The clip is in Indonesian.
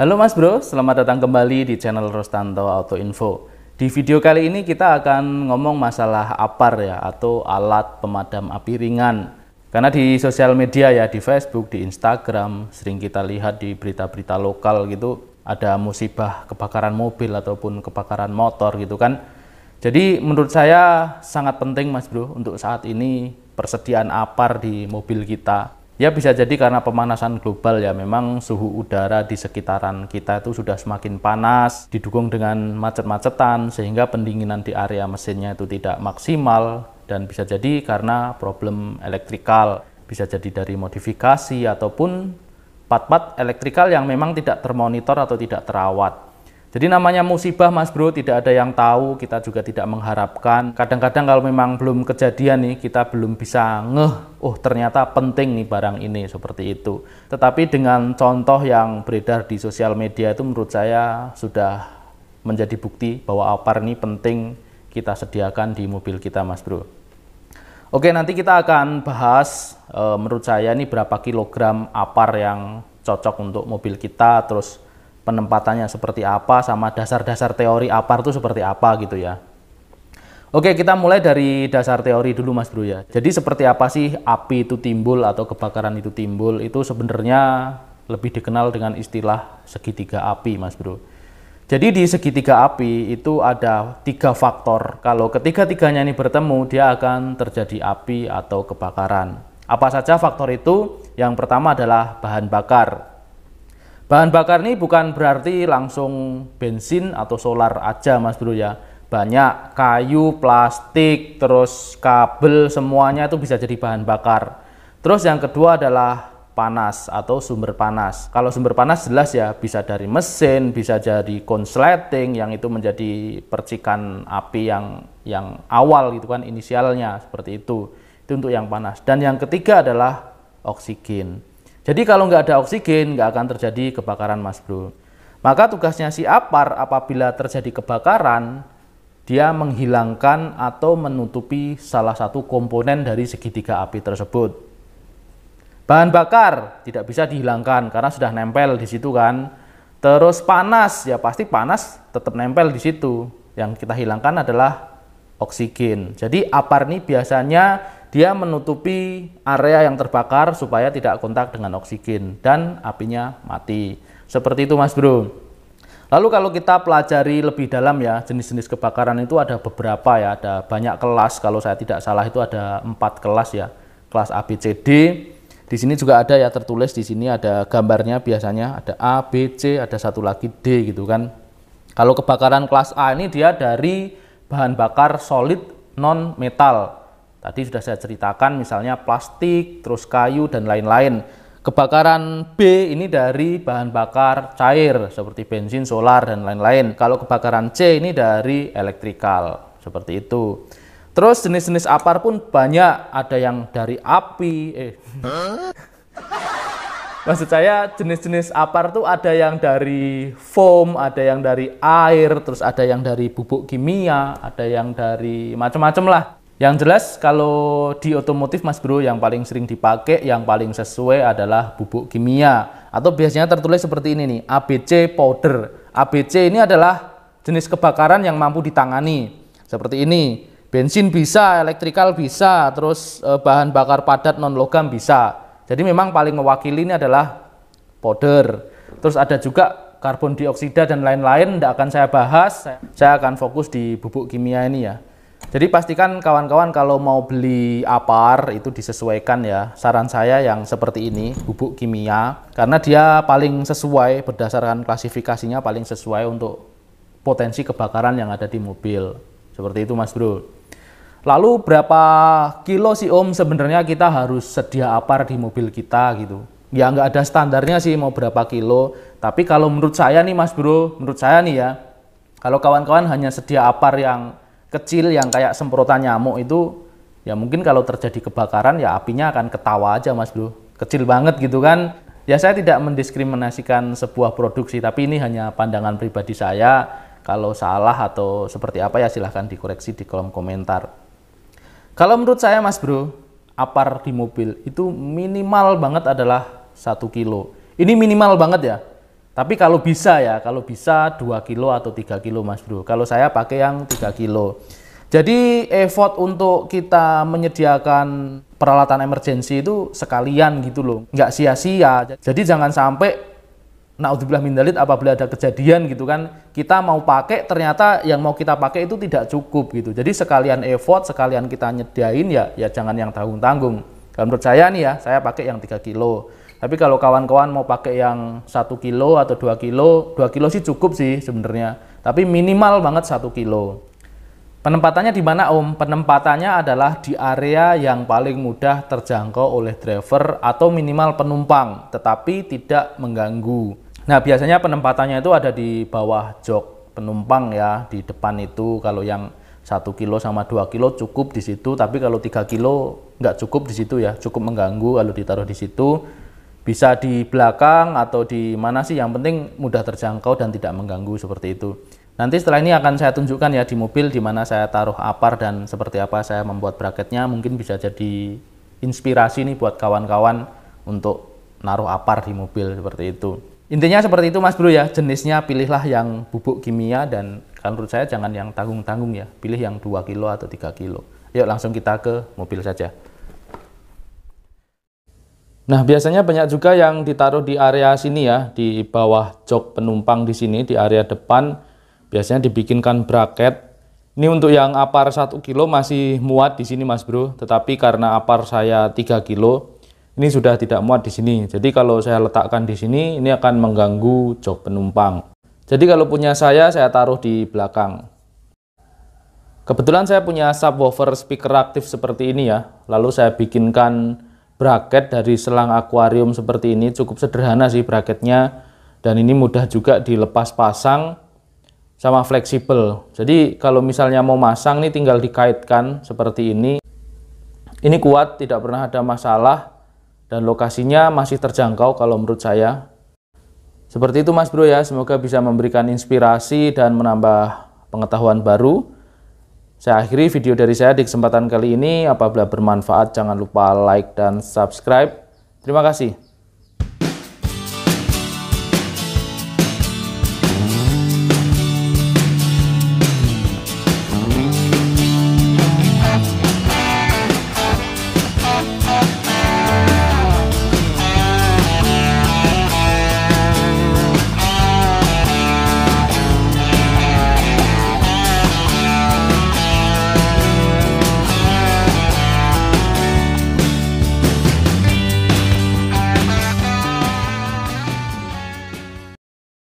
Halo Mas Bro, selamat datang kembali di channel Rostanto Auto Info. Di video kali ini kita akan ngomong masalah APAR ya atau alat pemadam api ringan. Karena di sosial media ya, di Facebook, di Instagram, sering kita lihat di berita-berita lokal gitu ada musibah kebakaran mobil ataupun kebakaran motor gitu kan. Jadi menurut saya sangat penting Mas Bro untuk saat ini persediaan APAR di mobil kita Ya bisa jadi karena pemanasan global ya memang suhu udara di sekitaran kita itu sudah semakin panas didukung dengan macet-macetan sehingga pendinginan di area mesinnya itu tidak maksimal dan bisa jadi karena problem elektrikal bisa jadi dari modifikasi ataupun part-part elektrikal yang memang tidak termonitor atau tidak terawat jadi namanya musibah Mas Bro, tidak ada yang tahu, kita juga tidak mengharapkan. Kadang-kadang kalau memang belum kejadian nih, kita belum bisa ngeh, oh ternyata penting nih barang ini, seperti itu. Tetapi dengan contoh yang beredar di sosial media itu menurut saya sudah menjadi bukti bahwa apar ini penting kita sediakan di mobil kita Mas Bro. Oke, nanti kita akan bahas e, menurut saya ini berapa kilogram apar yang cocok untuk mobil kita, terus penempatannya seperti apa sama dasar-dasar teori APAR itu seperti apa gitu ya. Oke, kita mulai dari dasar teori dulu Mas Bro ya. Jadi seperti apa sih api itu timbul atau kebakaran itu timbul? Itu sebenarnya lebih dikenal dengan istilah segitiga api Mas Bro. Jadi di segitiga api itu ada tiga faktor. Kalau ketiga-tiganya ini bertemu, dia akan terjadi api atau kebakaran. Apa saja faktor itu? Yang pertama adalah bahan bakar. Bahan bakar ini bukan berarti langsung bensin atau solar aja Mas Bro ya. Banyak kayu, plastik, terus kabel semuanya itu bisa jadi bahan bakar. Terus yang kedua adalah panas atau sumber panas. Kalau sumber panas jelas ya bisa dari mesin, bisa jadi konsleting yang itu menjadi percikan api yang yang awal gitu kan inisialnya seperti itu. Itu untuk yang panas. Dan yang ketiga adalah oksigen. Jadi kalau nggak ada oksigen, nggak akan terjadi kebakaran mas bro. Maka tugasnya si apar apabila terjadi kebakaran, dia menghilangkan atau menutupi salah satu komponen dari segitiga api tersebut. Bahan bakar tidak bisa dihilangkan karena sudah nempel di situ kan. Terus panas, ya pasti panas tetap nempel di situ. Yang kita hilangkan adalah oksigen. Jadi apar ini biasanya dia menutupi area yang terbakar supaya tidak kontak dengan oksigen dan apinya mati. Seperti itu Mas Bro. Lalu kalau kita pelajari lebih dalam ya, jenis-jenis kebakaran itu ada beberapa ya, ada banyak kelas kalau saya tidak salah itu ada empat kelas ya, kelas A, B, C, D. Di sini juga ada ya tertulis di sini ada gambarnya biasanya ada A, B, C, ada satu lagi D gitu kan. Kalau kebakaran kelas A ini dia dari bahan bakar solid non metal Tadi sudah saya ceritakan misalnya plastik, terus kayu dan lain-lain. Kebakaran B ini dari bahan bakar cair seperti bensin, solar dan lain-lain. Kalau kebakaran C ini dari elektrikal seperti itu. Terus jenis-jenis apar pun banyak, ada yang dari api. Eh. Maksud saya jenis-jenis apar tuh ada yang dari foam, ada yang dari air, terus ada yang dari bubuk kimia, ada yang dari macam-macam lah. Yang jelas kalau di otomotif Mas Bro yang paling sering dipakai, yang paling sesuai adalah bubuk kimia atau biasanya tertulis seperti ini nih, ABC powder. ABC ini adalah jenis kebakaran yang mampu ditangani. Seperti ini, bensin bisa, elektrikal bisa, terus eh, bahan bakar padat non logam bisa. Jadi memang paling mewakili ini adalah powder. Terus ada juga karbon dioksida dan lain-lain, tidak akan saya bahas. Saya akan fokus di bubuk kimia ini ya. Jadi pastikan kawan-kawan kalau mau beli apar itu disesuaikan ya. Saran saya yang seperti ini, bubuk kimia, karena dia paling sesuai berdasarkan klasifikasinya paling sesuai untuk potensi kebakaran yang ada di mobil. Seperti itu Mas Bro. Lalu berapa kilo sih Om sebenarnya kita harus sedia apar di mobil kita gitu? Ya nggak ada standarnya sih mau berapa kilo. Tapi kalau menurut saya nih Mas Bro, menurut saya nih ya, kalau kawan-kawan hanya sedia apar yang kecil yang kayak semprotan nyamuk itu ya mungkin kalau terjadi kebakaran ya apinya akan ketawa aja Mas Bro. Kecil banget gitu kan. Ya saya tidak mendiskriminasikan sebuah produksi tapi ini hanya pandangan pribadi saya. Kalau salah atau seperti apa ya silahkan dikoreksi di kolom komentar. Kalau menurut saya Mas Bro, apar di mobil itu minimal banget adalah satu kilo. Ini minimal banget ya. Tapi kalau bisa ya, kalau bisa 2 kilo atau 3 kilo Mas Bro. Kalau saya pakai yang 3 kilo. Jadi effort untuk kita menyediakan peralatan emergensi itu sekalian gitu loh, nggak sia-sia. Jadi jangan sampai naudzubillah min dalit apabila ada kejadian gitu kan, kita mau pakai ternyata yang mau kita pakai itu tidak cukup gitu. Jadi sekalian effort, sekalian kita nyediain ya, ya jangan yang tanggung-tanggung. menurut saya nih ya, saya pakai yang 3 kilo. Tapi kalau kawan-kawan mau pakai yang satu kilo atau dua kilo, dua kilo sih cukup sih sebenarnya. Tapi minimal banget satu kilo. Penempatannya di mana Om? Penempatannya adalah di area yang paling mudah terjangkau oleh driver atau minimal penumpang, tetapi tidak mengganggu. Nah biasanya penempatannya itu ada di bawah jok penumpang ya, di depan itu kalau yang satu kilo sama dua kilo cukup di situ, tapi kalau tiga kilo nggak cukup di situ ya, cukup mengganggu kalau ditaruh di situ bisa di belakang atau di mana sih yang penting mudah terjangkau dan tidak mengganggu seperti itu. Nanti setelah ini akan saya tunjukkan ya di mobil di mana saya taruh apar dan seperti apa saya membuat bracketnya mungkin bisa jadi inspirasi nih buat kawan-kawan untuk naruh apar di mobil seperti itu. Intinya seperti itu Mas Bro ya, jenisnya pilihlah yang bubuk kimia dan kalau menurut saya jangan yang tanggung-tanggung ya, pilih yang 2 kilo atau 3 kilo. Yuk langsung kita ke mobil saja. Nah, biasanya banyak juga yang ditaruh di area sini ya, di bawah jok penumpang di sini, di area depan. Biasanya dibikinkan bracket. Ini untuk yang apar 1 kilo masih muat di sini Mas Bro, tetapi karena apar saya 3 kilo, ini sudah tidak muat di sini. Jadi kalau saya letakkan di sini, ini akan mengganggu jok penumpang. Jadi kalau punya saya, saya taruh di belakang. Kebetulan saya punya subwoofer speaker aktif seperti ini ya, lalu saya bikinkan bracket dari selang akuarium seperti ini cukup sederhana sih bracketnya dan ini mudah juga dilepas pasang sama fleksibel jadi kalau misalnya mau masang nih tinggal dikaitkan seperti ini ini kuat tidak pernah ada masalah dan lokasinya masih terjangkau kalau menurut saya seperti itu mas bro ya semoga bisa memberikan inspirasi dan menambah pengetahuan baru saya akhiri video dari saya di kesempatan kali ini. Apabila bermanfaat, jangan lupa like dan subscribe. Terima kasih.